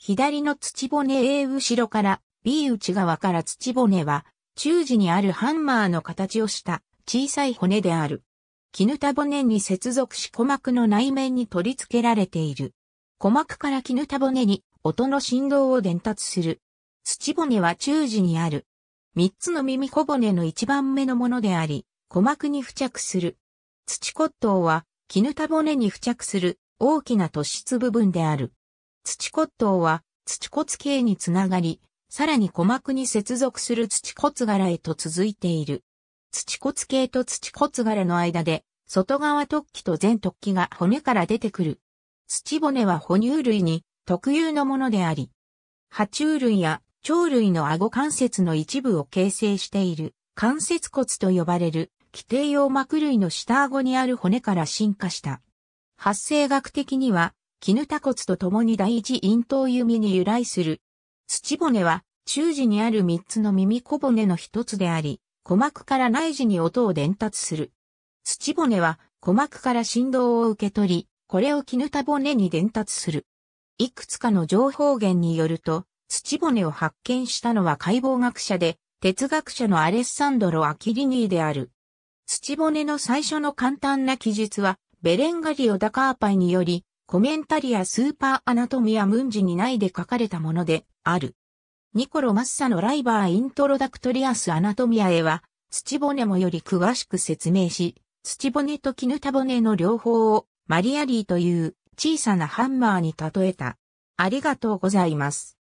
左の土骨 A 後ろから B 内側から土骨は、中耳にあるハンマーの形をした小さい骨である。絹田骨に接続し鼓膜の内面に取り付けられている。鼓膜から絹田骨に音の振動を伝達する。土骨は中耳にある。三つの耳小骨の一番目のものであり、鼓膜に付着する。土骨頭は絹田骨に付着する大きな突出部分である。土骨頭は土骨系につながり、さらに鼓膜に接続する土骨柄へと続いている。土骨系と土骨柄の間で、外側突起と全突起が骨から出てくる。土骨は哺乳類に特有のものであり、爬虫類や鳥類の顎関節の一部を形成している関節骨と呼ばれる規定用膜類の下顎にある骨から進化した。発生学的には絹コ骨と共に第一咽頭弓に由来する。土骨は、中耳にある三つの耳小骨の一つであり、鼓膜から内耳に音を伝達する。土骨は、鼓膜から振動を受け取り、これを絹タ骨に伝達する。いくつかの情報源によると、土骨を発見したのは解剖学者で、哲学者のアレッサンドロ・アキリニーである。土骨の最初の簡単な記述は、ベレンガリオ・ダカーパイにより、コメンタリアスーパーアナトミアムンジにないで書かれたものである。ニコロ・マッサのライバー・イントロダクトリアス・アナトミアへは、土骨もより詳しく説明し、土骨と絹田骨の両方をマリアリーという小さなハンマーに例えた。ありがとうございます。